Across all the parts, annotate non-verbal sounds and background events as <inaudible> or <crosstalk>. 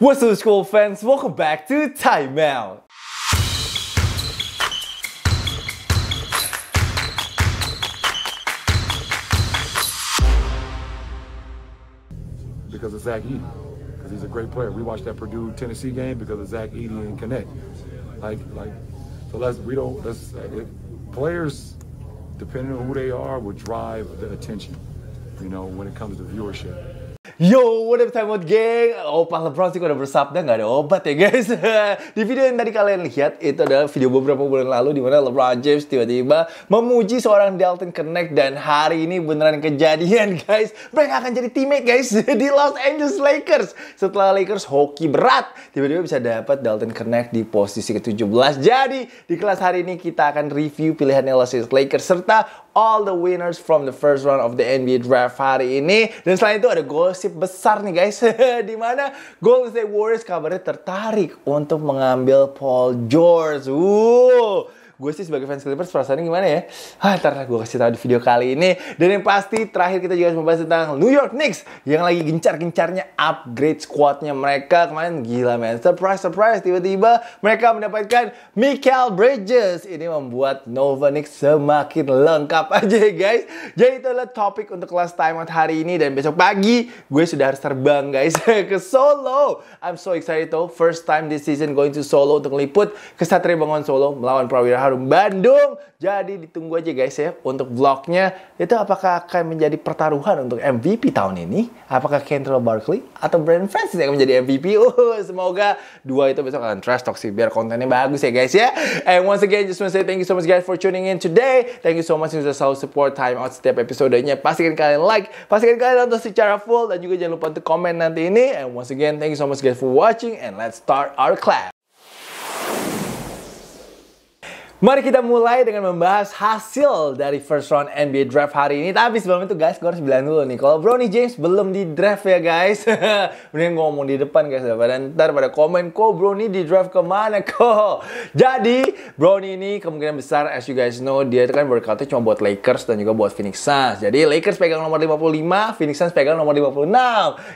What's up school fans, welcome back to Timeout! Because of Zach Eady, because he's a great player. We watched that Purdue Tennessee game because of Zach Eady and Connect. Like, like, so let's we don't let's players, depending on who they are, will drive the attention. You know, when it comes to viewership Yo, what up time out geng? Opa Lebron sih udah bersabda nggak ada obat ya guys. <laughs> di video yang tadi kalian lihat itu adalah video beberapa bulan lalu di mana LeBron James tiba-tiba memuji seorang Dalton Connect dan hari ini beneran kejadian <laughs> guys. Mereka akan jadi teammate guys <laughs> di Los Angeles Lakers. Setelah Lakers hoki berat, tiba-tiba bisa dapat Dalton Connect di posisi ke-17. Jadi, di kelas hari ini kita akan review pilihan Los Angeles Lakers serta all the winners from the first round of the NBA draft hari ini. Dan selain itu ada gosip besar nih guys, <laughs> di mana Golden State Warriors kabarnya tertarik untuk mengambil Paul George. Woo gue sih sebagai fans Clippers perasaannya gimana ya? Hah, ntar gue kasih tahu di video kali ini. Dan yang pasti terakhir kita juga harus membahas tentang New York Knicks yang lagi gencar-gencarnya upgrade squadnya mereka kemarin gila man. Surprise surprise tiba-tiba mereka mendapatkan Michael Bridges. Ini membuat Nova Knicks semakin lengkap <laughs> aja ya guys. Jadi itu adalah topik untuk kelas timeout hari ini dan besok pagi gue sudah harus terbang guys <laughs> ke Solo. I'm so excited though. First time this season going to Solo untuk meliput kesatria Bangun Solo melawan Prawira Harum Bandung. Jadi ditunggu aja guys ya untuk vlognya. Itu apakah akan menjadi pertaruhan untuk MVP tahun ini? Apakah Kendall Barkley atau Brand Francis yang akan menjadi MVP? Uh, semoga dua itu besok akan trash talk sih biar kontennya bagus ya guys ya. And once again just want to say thank you so much guys for tuning in today. Thank you so much yang sudah selalu support time out setiap episodenya. Pastikan kalian like, pastikan kalian nonton secara full dan juga jangan lupa untuk komen nanti ini. And once again thank you so much guys for watching and let's start our class. Mari kita mulai dengan membahas hasil dari first round NBA draft hari ini. Tapi sebelum itu guys, gue harus bilang dulu nih. Kalau Bronny James belum di draft ya guys. <laughs> Mending gue ngomong di depan guys. Daripada ntar pada komen, kok Bronny di draft kemana <laughs> kok? Jadi, Bronny ini kemungkinan besar, as you guys know, dia itu kan berkata cuma buat Lakers dan juga buat Phoenix Suns. Jadi, Lakers pegang nomor 55, Phoenix Suns pegang nomor 56.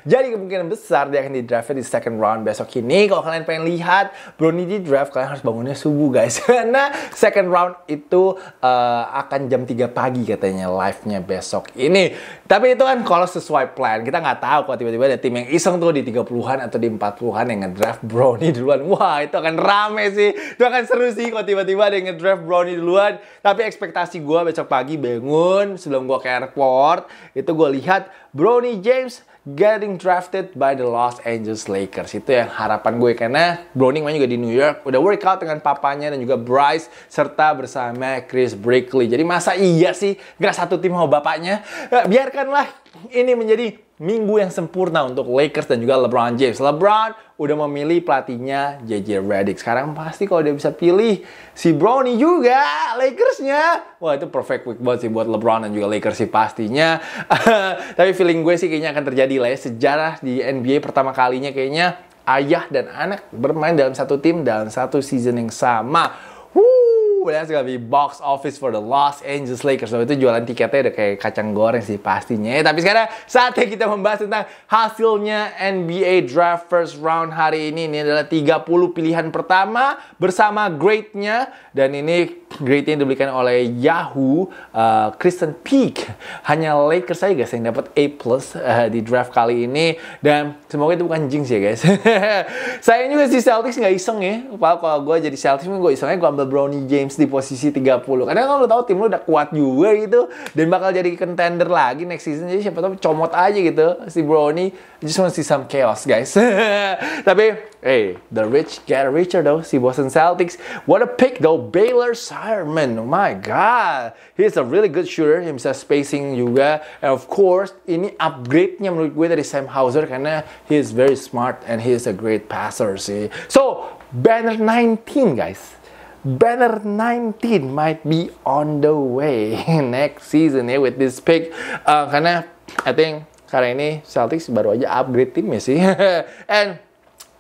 Jadi, kemungkinan besar dia akan di draft di second round besok ini. Kalau kalian pengen lihat Bronny di draft, kalian harus bangunnya subuh guys. <laughs> Karena Second round itu uh, akan jam 3 pagi katanya live-nya besok ini. Tapi itu kan kalau sesuai plan. Kita nggak tahu kalau tiba-tiba ada tim yang iseng tuh di 30-an atau di 40-an yang ngedraft Brownie duluan. Wah, itu akan rame sih. Itu akan seru sih kalau tiba-tiba ada yang ngedraft Brownie duluan. Tapi ekspektasi gue besok pagi bangun sebelum gue ke airport, itu gue lihat Brownie James getting drafted by the Los Angeles Lakers. Itu yang harapan gue karena Browning main juga di New York, udah workout dengan papanya dan juga Bryce serta bersama Chris Brickley. Jadi masa iya sih gak satu tim sama bapaknya? Eh, biarkanlah ini menjadi minggu yang sempurna untuk Lakers dan juga LeBron James. LeBron udah memilih pelatihnya JJ Redick. Sekarang pasti kalau dia bisa pilih si Brownie juga Lakersnya. Wah itu perfect week buat sih buat LeBron dan juga Lakers sih pastinya. <laughs> Tapi feeling gue sih kayaknya akan terjadi lah ya. Sejarah di NBA pertama kalinya kayaknya ayah dan anak bermain dalam satu tim dalam satu season yang sama. Woo! Ooh, that's gonna box office for the Los Angeles Lakers. Tapi itu jualan tiketnya udah kayak kacang goreng sih pastinya. Ya, Tapi sekarang saatnya kita membahas tentang hasilnya NBA Draft First Round hari ini. Ini adalah 30 pilihan pertama bersama grade-nya. Dan ini grade-nya diberikan oleh Yahoo, uh, Kristen Peak. Hanya Lakers saja guys yang dapat A+, uh, di draft kali ini. Dan semoga itu bukan jinx ya guys. <laughs> Saya juga si Celtics nggak iseng ya. Kalau gue jadi Celtics, gue isengnya gue ambil Brownie James di posisi 30. Karena kalau lo tahu tim lo udah kuat juga gitu dan bakal jadi contender lagi next season jadi siapa tau comot aja gitu si Brownie just want see some chaos guys. <laughs> Tapi hey, the rich get richer though si Boston Celtics. What a pick though Baylor Sireman. Oh my god. He's a really good shooter. Himself bisa spacing juga. And of course, ini upgrade-nya menurut gue dari Sam Hauser karena he is very smart and he is a great passer sih. So, banner 19 guys. Banner 19 might be on the way <laughs> next season ya with this pick. Uh, karena I think karena ini Celtics baru aja upgrade timnya sih. <laughs> And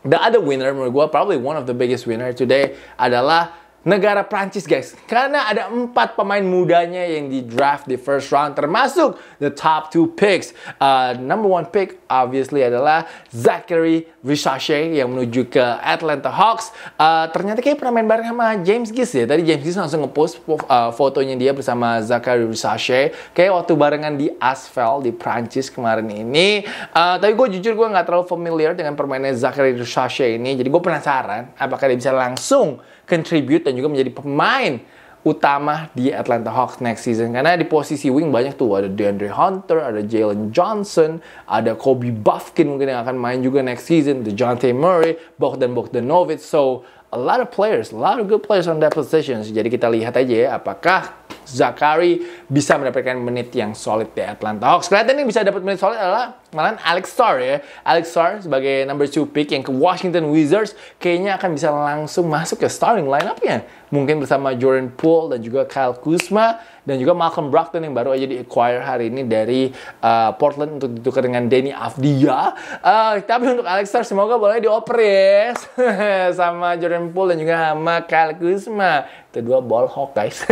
the other winner menurut gue probably one of the biggest winner today adalah negara Prancis guys karena ada empat pemain mudanya yang di draft di first round termasuk the top two picks uh, number one pick obviously adalah Zachary Richache yang menuju ke Atlanta Hawks uh, ternyata kayak pernah main bareng sama James Gis ya tadi James Gis langsung ngepost uh, fotonya dia bersama Zachary Richache kayak waktu barengan di Asphalt di Prancis kemarin ini uh, tapi gue jujur gue nggak terlalu familiar dengan permainan Zachary Richache ini jadi gue penasaran apakah dia bisa langsung contribute dan juga menjadi pemain utama di Atlanta Hawks next season karena di posisi wing banyak tuh ada DeAndre Hunter, ada Jalen Johnson, ada Kobe Buffkin mungkin yang akan main juga next season, the T. Murray, Bogdan Bogdanovic, so a lot of players, a lot of good players on that position. Jadi kita lihat aja ya apakah Zachary bisa mendapatkan menit yang solid di Atlanta Hawks. Kelihatan yang bisa dapat menit solid adalah malahan Alex Star ya. Alex Star sebagai number two pick yang ke Washington Wizards kayaknya akan bisa langsung masuk ke starting lineup-nya. Mungkin bersama Jordan Poole dan juga Kyle Kuzma dan juga Malcolm Brogdon yang baru aja di acquire hari ini dari uh, Portland untuk ditukar dengan Danny Avdia. Uh, tapi untuk Alex Star semoga boleh dioper ya <laughs> sama Jordan Poole dan juga sama Kyle Kuzma. Itu dua ball hawk guys.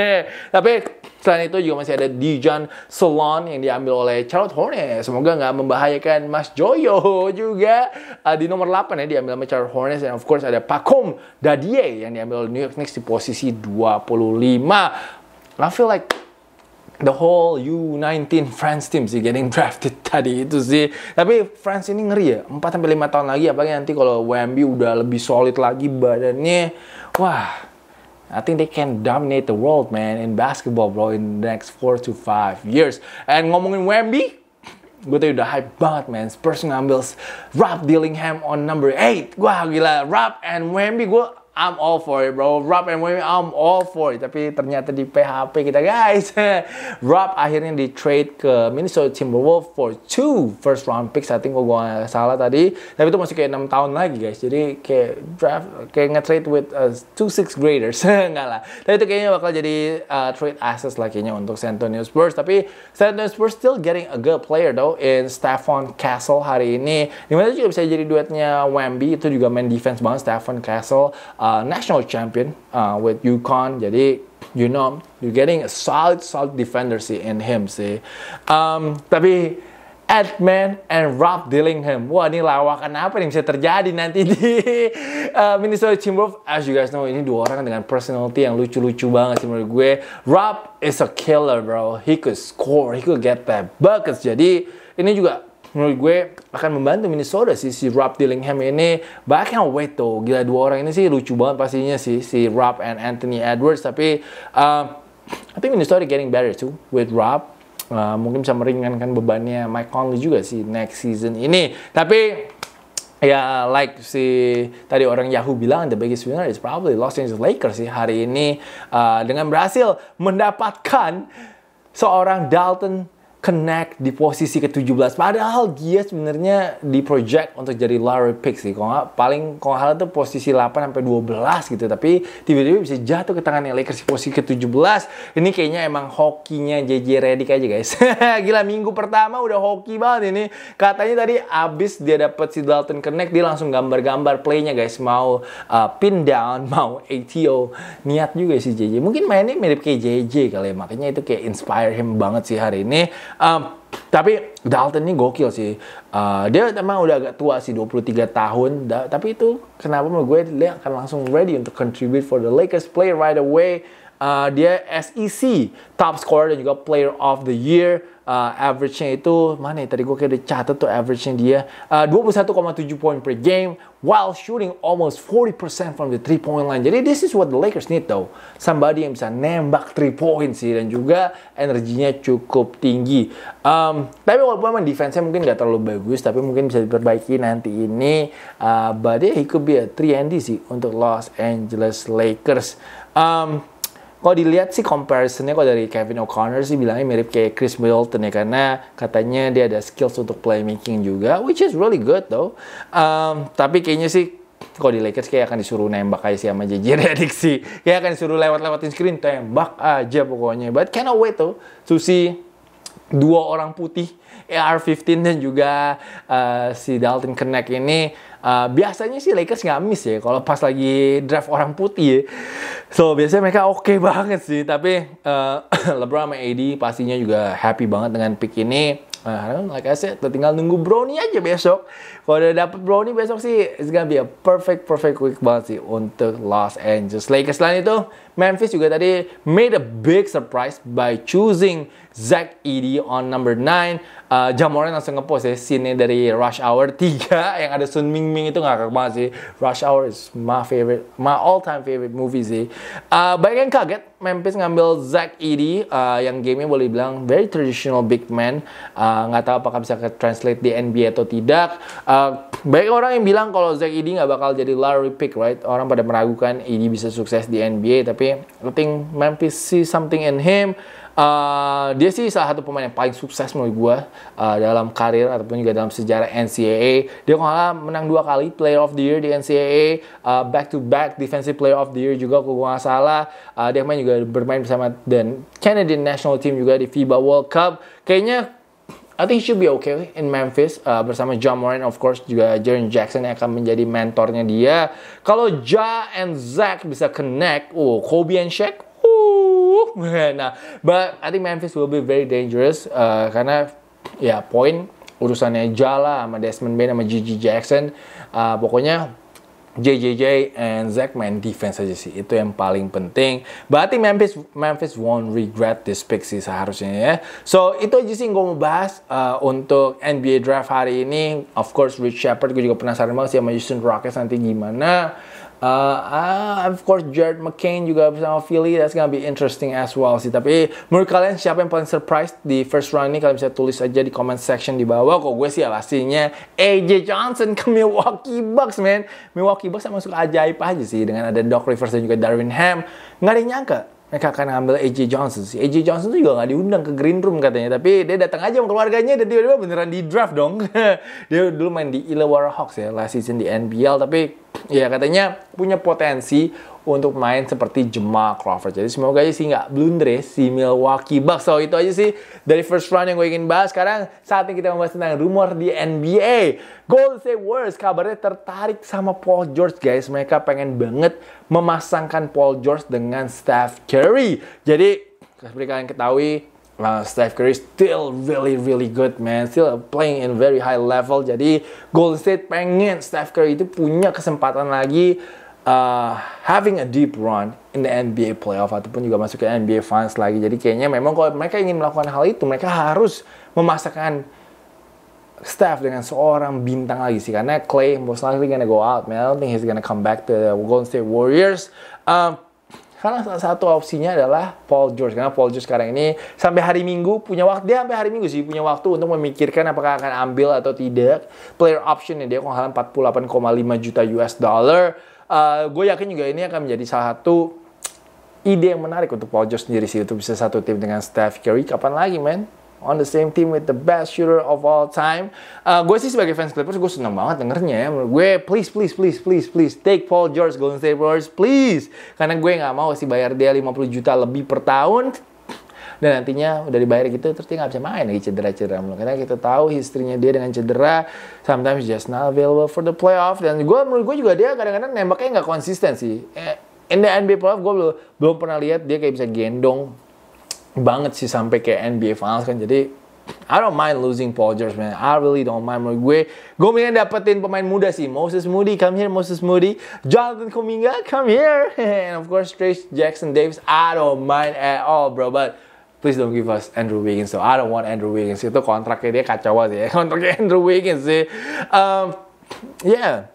<laughs> tapi Selain itu juga masih ada Dijon Solon yang diambil oleh Charlotte Hornets. Semoga nggak membahayakan Mas Joyo juga. Uh, di nomor 8 ya diambil sama Charlotte Hornets. Dan of course ada Pakum Dadie yang diambil oleh New York Knicks di posisi 25. I feel like the whole U19 France team sih getting <laughs> drafted tadi itu sih. Tapi France ini ngeri ya, 4 sampai 5 tahun lagi apalagi nanti kalau Wemby udah lebih solid lagi badannya. Wah, I think they can dominate the world, man, in basketball, bro, in the next four to five years. And ngomongin Wemby, gue tuh udah hype banget, man. Spurs ngambil Rob Dillingham on number 8. Wah, gila. Rob and Wemby, gue I'm all for it bro. Rob and Wayne, I'm all for it. Tapi ternyata di PHP kita guys. <laughs> Rob akhirnya di trade ke Minnesota Timberwolves for two first round picks. Saya think gue salah tadi. Tapi itu masih kayak enam tahun lagi guys. Jadi kayak draft, kayak nge-trade with uh, two six graders. Enggak <laughs> lah. Tapi itu kayaknya bakal jadi uh, trade assets lah kayaknya untuk San Antonio Spurs. Tapi San Antonio Spurs still getting a good player though in Stephon Castle hari ini. Dimana juga bisa jadi duetnya Wemby. Itu juga main defense banget Stephon Castle. Uh, Uh, national champion uh, with UConn. Jadi you know you're getting a solid solid defender sih in him sih. Um, tapi Edman and Rob Dillingham. Wah ini lawakan apa yang bisa terjadi nanti di <laughs> uh, Minnesota Timberwolves. As you guys know ini dua orang dengan personality yang lucu-lucu banget sih menurut gue. Rob is a killer bro. He could score, he could get that buckets. Jadi ini juga menurut gue akan membantu Minnesota sih si Rob Dillingham ini banyak yang wait tuh gila dua orang ini sih lucu banget pastinya sih si Rob and Anthony Edwards tapi uh, I think Minnesota getting better too with Rob uh, mungkin bisa meringankan bebannya Mike Conley juga sih next season ini tapi ya like si tadi orang Yahoo bilang the biggest winner is probably Los Angeles Lakers sih hari ini uh, dengan berhasil mendapatkan seorang Dalton connect di posisi ke-17 padahal dia sebenarnya di project untuk jadi lottery pick sih kalau nggak paling kalau hal itu posisi 8 sampai 12 gitu tapi tiba-tiba bisa jatuh ke tangan Lakers di posisi ke-17 ini kayaknya emang hokinya JJ Redick aja guys <laughs> gila minggu pertama udah hoki banget ini katanya tadi abis dia dapet si Dalton connect dia langsung gambar-gambar playnya guys mau uh, pin down <laughs> mau ATO niat juga sih JJ mungkin mainnya mirip kayak JJ kali ya makanya itu kayak inspire him banget sih hari ini Um, tapi Dalton ini gokil sih. Uh, dia memang udah agak tua sih, 23 tahun. Da tapi itu kenapa menurut gue dia akan langsung ready untuk contribute for the Lakers play right away uh, dia SEC top scorer dan juga player of the year uh, average-nya itu mana ya tadi gue kayak udah catat tuh average-nya dia uh, 21,7 point per game while shooting almost 40% from the three point line. Jadi this is what the Lakers need though. Somebody yang bisa nembak three point sih dan juga energinya cukup tinggi. Um, tapi walaupun memang defense-nya mungkin gak terlalu bagus tapi mungkin bisa diperbaiki nanti ini. Uh, but yeah, he could be a 3 and sih untuk Los Angeles Lakers. Um, kalau dilihat sih comparisonnya kalau dari Kevin O'Connor sih bilangnya mirip kayak Chris Middleton ya karena katanya dia ada skills untuk playmaking juga, which is really good though. Um, tapi kayaknya sih kalau di Lakers kayak akan disuruh nembak aja sih sama JJ Redick sih. Kayak akan disuruh lewat-lewatin screen, tembak aja pokoknya. But cannot wait though to see dua orang putih AR-15 dan juga uh, si Dalton Connect ini uh, biasanya sih Lakers nggak miss ya kalau pas lagi draft orang putih ya. So biasanya mereka oke okay banget sih, tapi uh, <coughs> LeBron sama AD pastinya juga happy banget dengan pick ini. Nah, like I said, tinggal nunggu brownie aja besok. Kalau udah dapet brownie besok sih, it's gonna be a perfect, perfect week banget sih untuk Los Angeles Lakers. Selain itu, Memphis juga tadi made a big surprise by choosing Zach Eady on number 9. Uh, Jamoran langsung ngepost ya scene dari Rush Hour 3 <laughs> yang ada Sun Ming Ming itu ngakak banget sih. Rush Hour is my favorite, my all time favorite movie sih. Uh, banyak yang kaget Memphis ngambil Zach Edey uh, yang gamenya boleh bilang very traditional big man. Uh, nggak uh, tahu apakah bisa translate di NBA atau tidak. Uh, banyak orang yang bilang kalau Zach Edey nggak bakal jadi lottery pick, right? Orang pada meragukan Edey bisa sukses di NBA, tapi I think Memphis see something in him. Eh, dia sih salah satu pemain yang paling sukses menurut gue uh, dalam karir ataupun juga dalam sejarah NCAA. Dia kalau menang dua kali Player of the Year di NCAA, uh, eh, back to back Defensive Player of the Year juga kalau gue nggak salah. Uh, dia main juga bermain bersama dan Canadian National Team juga di FIBA World Cup. Kayaknya I think he should be okay in Memphis uh, bersama John Moran of course juga Jaren Jackson yang akan menjadi mentornya dia. Kalau Ja and Zach bisa connect, oh Kobe and Shaq <laughs> nah, but I think Memphis will be very dangerous uh, karena ya poin urusannya Jala sama Desmond Bain sama Gigi Jackson uh, pokoknya JJJ and Zach main defense aja sih itu yang paling penting. Berarti Memphis Memphis won't regret this pick sih seharusnya ya. So itu aja sih yang gue mau bahas uh, untuk NBA draft hari ini. Of course Rich Shepard gue juga penasaran banget sih sama Houston Rockets nanti gimana. Uh, uh, of course Jared McCain juga bersama Philly that's gonna be interesting as well sih tapi eh, menurut kalian siapa yang paling surprise di first round ini kalian bisa tulis aja di comment section di bawah kok gue sih alasinya ya, AJ Johnson ke Milwaukee Bucks man Milwaukee Bucks emang suka ajaib aja sih dengan ada Doc Rivers dan juga Darwin Ham Gak ada yang nyangka mereka akan ngambil AJ Johnson. sih. AJ Johnson tuh juga nggak diundang ke green room katanya, tapi dia datang aja sama keluarganya dan tiba-tiba beneran di draft dong. <laughs> dia dulu main di Illawarra Hawks ya, last season di NBL, tapi ya katanya punya potensi untuk main seperti Jamal Crawford. Jadi semoga aja sih nggak blunder ya si Milwaukee Bucks. So itu aja sih dari first round yang gue ingin bahas. Sekarang saatnya kita membahas tentang rumor di NBA. Golden State Warriors kabarnya tertarik sama Paul George guys. Mereka pengen banget memasangkan Paul George dengan Steph Curry. Jadi seperti kalian ketahui Uh, Steph Curry still really really good man, still playing in very high level. Jadi Golden State pengen Steph Curry itu punya kesempatan lagi uh, having a deep run in the NBA playoff ataupun juga masuk ke NBA fans lagi. Jadi kayaknya memang kalau mereka ingin melakukan hal itu, mereka harus memasakkan staff dengan seorang bintang lagi sih karena Clay most likely gonna go out man I don't think he's gonna come back to the Golden State Warriors um, karena salah satu opsinya adalah Paul George karena Paul George sekarang ini sampai hari Minggu punya waktu dia sampai hari Minggu sih punya waktu untuk memikirkan apakah akan ambil atau tidak player optionnya dia kalau 48,5 juta US dollar uh, eh, gue yakin juga ini akan menjadi salah satu ide yang menarik untuk Paul George sendiri sih untuk bisa satu tim dengan Steph Curry. Kapan lagi, man? on the same team with the best shooter of all time. Uh, eh, gue sih sebagai fans Clippers gue seneng banget dengernya ya. Menurut gue please please please please please take Paul George Golden State Warriors please karena gue nggak mau sih bayar dia 50 juta lebih per tahun dan nantinya udah dibayar gitu terus dia nggak bisa main lagi cedera-cedera mulu karena kita tahu istrinya dia dengan cedera sometimes just not available for the playoff dan gue menurut gue juga dia kadang-kadang nembaknya nggak konsisten sih eh, in the NBA playoff gue belum belum pernah lihat dia kayak bisa gendong banget sih sampai kayak NBA finals kan jadi I don't mind losing Paul George, man. I really don't mind. Menurut gue, gue mendingan dapetin pemain muda sih. Moses Moody, come here. Moses Moody. Jonathan Kuminga, come here. <laughs> And of course, Trace Jackson Davis. I don't mind at all, bro. But please don't give us Andrew Wiggins. So I don't want Andrew Wiggins. Itu kontraknya dia kacau banget ya. <laughs> Kontraknya Andrew Wiggins sih. Um, yeah,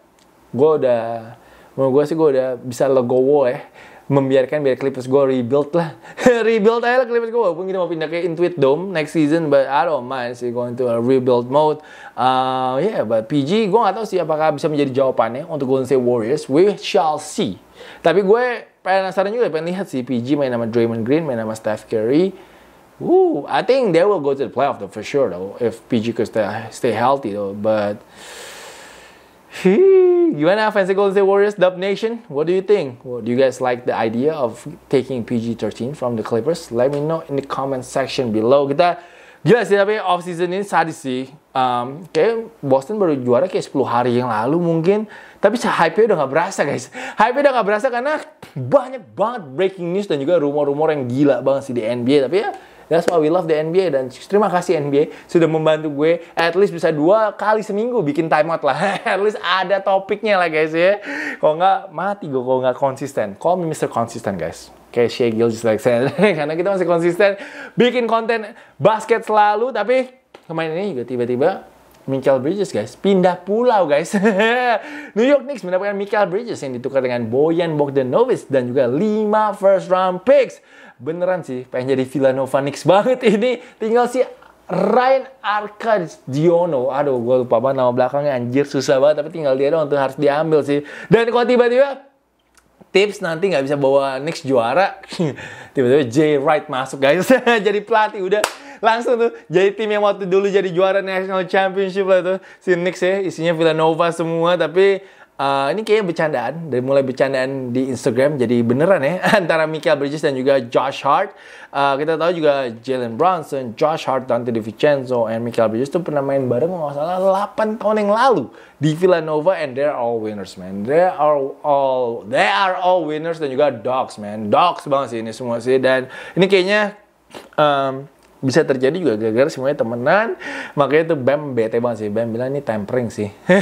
gue udah, menurut gue sih gue udah bisa legowo ya membiarkan biar Clippers gue rebuild lah <laughs> rebuild aja lah Clippers gue walaupun kita mau pindah ke Intuit Dome next season but I don't mind sih going to a rebuild mode uh, yeah but PG gue gak tau sih apakah bisa menjadi jawabannya untuk Golden State Warriors we shall see tapi gue penasaran juga pengen lihat sih PG main nama Draymond Green main nama Steph Curry Ooh, I think they will go to the playoff though for sure though if PG could stay, stay healthy though. But gimana fans Golden State Warriors Dub Nation? What do you think? Well, do you guys like the idea of taking PG13 from the Clippers? Let me know in the comment section below. Kita gila sih tapi off season ini sadis sih. Um, kayak Boston baru juara kayak 10 hari yang lalu mungkin. Tapi hype-nya udah nggak berasa guys. Hype-nya udah nggak berasa karena banyak banget breaking news dan juga rumor-rumor yang gila banget sih di NBA. Tapi ya That's why we love the NBA dan terima kasih NBA sudah membantu gue at least bisa dua kali seminggu bikin timeout lah. <laughs> at least ada topiknya lah guys ya. Kalau nggak mati gue kalau nggak konsisten. Call me Mr. Konsisten guys kayak Shea like said, <laughs> karena kita masih konsisten bikin konten basket selalu tapi kemarin ini juga tiba-tiba Michael Bridges guys pindah pulau guys <laughs> New York Knicks mendapatkan Michael Bridges yang ditukar dengan Boyan Bogdanovic dan juga 5 first round picks beneran sih pengen jadi Villanova Knicks banget ini. Tinggal si Ryan Arcadiono. Aduh, gue lupa banget nama belakangnya. Anjir, susah banget. Tapi tinggal dia doang tuh harus diambil sih. Dan kalau tiba-tiba tips nanti nggak bisa bawa Knicks juara, <laughs> tiba-tiba Jay Wright masuk guys. <laughs> jadi pelatih udah langsung tuh jadi tim yang waktu dulu jadi juara national championship lah tuh si Knicks ya isinya Villanova semua tapi Uh, ini kayaknya bercandaan, dari mulai bercandaan di Instagram jadi beneran ya <laughs> antara Michael Bridges dan juga Josh Hart. Uh, kita tahu juga Jalen Brunson, Josh Hart, Dante DiVincenzo, and Michael Bridges tuh pernah main bareng nggak salah 8 tahun yang lalu di Villanova and they're all winners man. They are all they are all winners dan juga dogs man. Dogs banget sih ini semua sih dan ini kayaknya um, bisa terjadi juga gara-gara semuanya temenan makanya itu Bam bete banget sih Bam bilang ini tempering sih <laughs>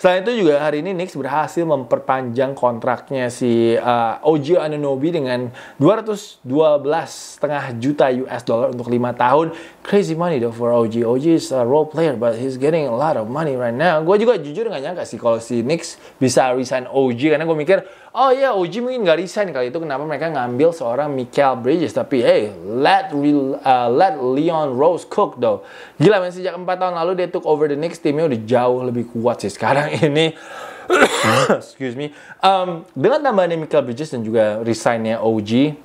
selain itu juga hari ini Knicks berhasil memperpanjang kontraknya si uh, eh, Oji Anunobi dengan 212 setengah juta US dollar untuk 5 tahun crazy money though for OG OG is a role player but he's getting a lot of money right now gue juga jujur nggak nyangka sih kalau si Knicks bisa resign OG karena gue mikir oh yeah, Oji mungkin nggak resign kali itu kenapa mereka ngambil seorang Michael Bridges tapi hey let uh, let Leon Rose cook though gila men sejak 4 tahun lalu dia took over the next timnya udah jauh lebih kuat sih sekarang <laughs> ini <coughs> excuse me um, dengan tambahannya Michael Bridges dan juga resignnya OG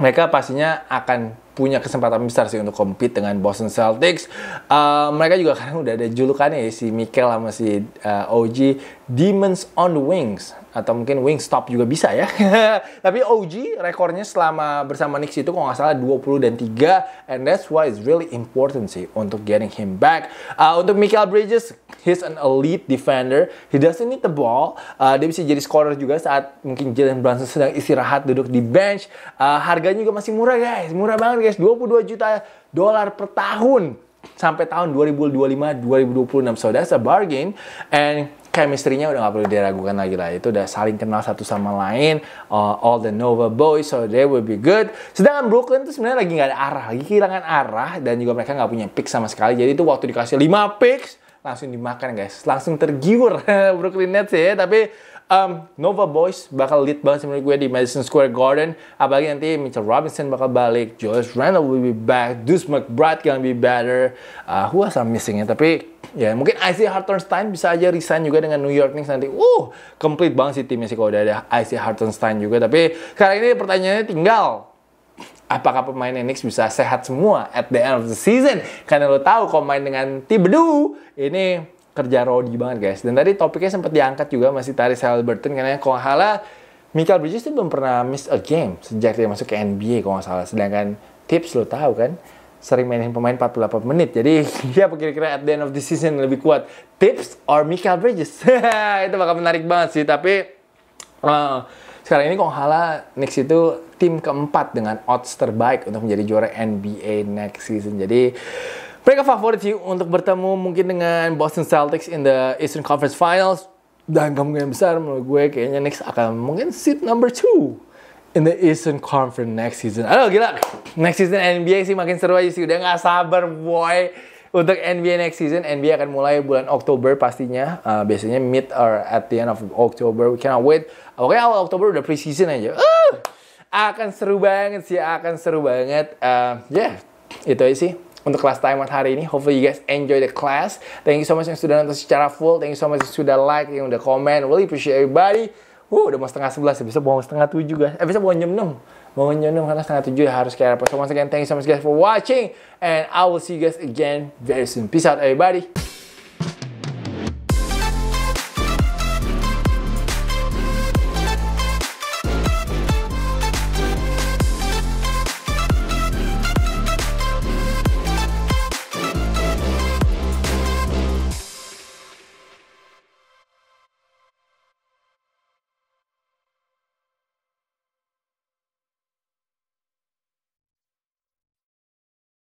mereka pastinya akan punya kesempatan besar sih untuk compete dengan Boston Celtics. Uh, mereka juga <laughs> kan udah ada julukannya ya, si Michael sama si uh, OG Demons on the Wings atau mungkin stop juga bisa ya. <laughs> Tapi OG rekornya selama bersama Knicks itu kalau nggak salah 20 dan 3 and that's why it's really important sih untuk getting him back. Uh, untuk Michael Bridges, he's an elite defender. He doesn't need the ball. Uh, dia bisa jadi scorer juga saat mungkin Jalen Brunson sedang istirahat duduk di bench. Uh, harganya juga masih murah guys, murah banget guys, 22 juta dolar per tahun sampai tahun 2025 2026 so that's a bargain and chemistry-nya udah gak perlu diragukan lagi lah. Itu udah saling kenal satu sama lain. Uh, all the Nova boys, so they will be good. Sedangkan Brooklyn tuh sebenarnya lagi gak ada arah, lagi kehilangan arah dan juga mereka gak punya pick sama sekali. Jadi itu waktu dikasih 5 picks langsung dimakan guys, langsung tergiur <laughs> Brooklyn Nets ya. Tapi um, Nova Boys bakal lead banget menurut gue di Madison Square Garden. Apalagi nanti Mitchell Robinson bakal balik, Josh Randall will be back, Deuce McBride gonna be better. Uh, who else I'm missing ya? Tapi Ya, mungkin IC Hartenstein bisa aja resign juga dengan New York Knicks nanti. Uh, complete banget sih timnya sih kalau udah ada IC Hartenstein juga. Tapi sekarang ini pertanyaannya tinggal apakah pemain Knicks bisa sehat semua at the end of the season? Karena lo tahu kalau main dengan Tibedu ini kerja rodi banget guys. Dan tadi topiknya sempat diangkat juga masih Taris Halliburton karena kalau hala Michael Bridges itu belum pernah miss a game sejak dia masuk ke NBA kalau nggak salah. Sedangkan tips lo tahu kan, sering mainin pemain 48 menit. Jadi dia <laughs> ya, kira-kira at the end of the season lebih kuat. Tips or Michael Bridges? <laughs> itu bakal menarik banget sih. Tapi uh, sekarang ini kok hala Knicks itu tim keempat dengan odds terbaik untuk menjadi juara NBA next season. Jadi mereka favorit sih untuk bertemu mungkin dengan Boston Celtics in the Eastern Conference Finals. Dan kemungkinan besar menurut gue kayaknya Knicks akan mungkin seat number two in the Eastern Conference next season. Aduh gila, next season NBA sih makin seru aja sih. Udah gak sabar boy. Untuk NBA next season, NBA akan mulai bulan Oktober pastinya. Uh, biasanya mid or at the end of October. We cannot wait. Oke awal Oktober udah preseason aja. Uh, akan seru banget sih, akan seru banget. Uh, ya, yeah, itu aja sih untuk kelas time hari ini. Hopefully you guys enjoy the class. Thank you so much yang sudah nonton secara full. Thank you so much yang sudah like, yang udah komen. Really appreciate everybody. Wuh, udah mau setengah sebelas, bisa ya, mau setengah tujuh guys. Eh, bisa mau jam enam. Mau jam enam karena setengah tujuh ya harus kayak apa. So, once again, thank you so much guys for watching. And I will see you guys again very soon. Peace out everybody.